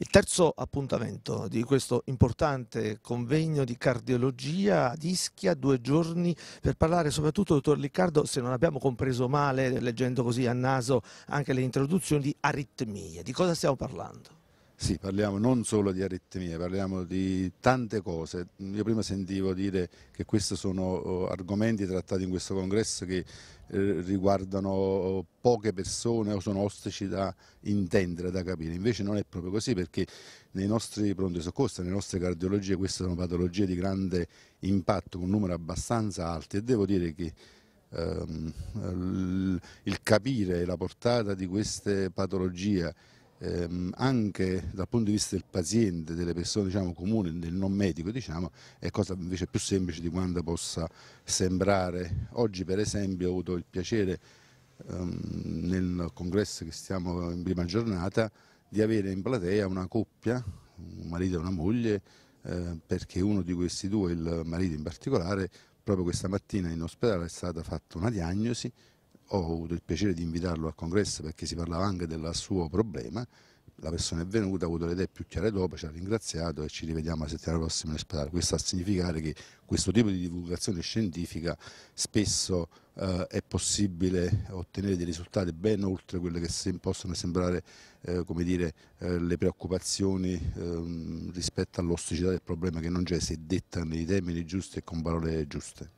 Il terzo appuntamento di questo importante convegno di cardiologia ad Ischia, due giorni per parlare soprattutto, dottor Riccardo, se non abbiamo compreso male, leggendo così a naso anche le introduzioni, di aritmie. Di cosa stiamo parlando? Sì, parliamo non solo di aritmie, parliamo di tante cose. Io prima sentivo dire che questi sono oh, argomenti trattati in questo congresso che eh, riguardano poche persone o sono ostici da intendere, da capire. Invece non è proprio così perché nei nostri pronti soccorsi, nelle nostre cardiologie, queste sono patologie di grande impatto con numeri abbastanza alti e devo dire che ehm, il capire la portata di queste patologie ehm, anche dal punto di vista del paziente, delle persone diciamo, comuni, del non medico, diciamo, è cosa invece più semplice di quanto possa sembrare. Oggi per esempio ho avuto il piacere ehm, nel congresso che stiamo in prima giornata di avere in platea una coppia, un marito e una moglie, eh, perché uno di questi due, il marito in particolare, proprio questa mattina in ospedale è stata fatta una diagnosi ho avuto il piacere di invitarlo al congresso perché si parlava anche del suo problema, la persona è venuta, ha avuto le idee più chiare dopo, ci ha ringraziato e ci rivediamo la settimana prossima in ospedale. Questo a significare che questo tipo di divulgazione scientifica spesso eh, è possibile ottenere dei risultati ben oltre quelle che possono sembrare eh, dire, eh, le preoccupazioni ehm, rispetto all'osticità del problema che non c'è se detta nei termini giusti e con parole giuste.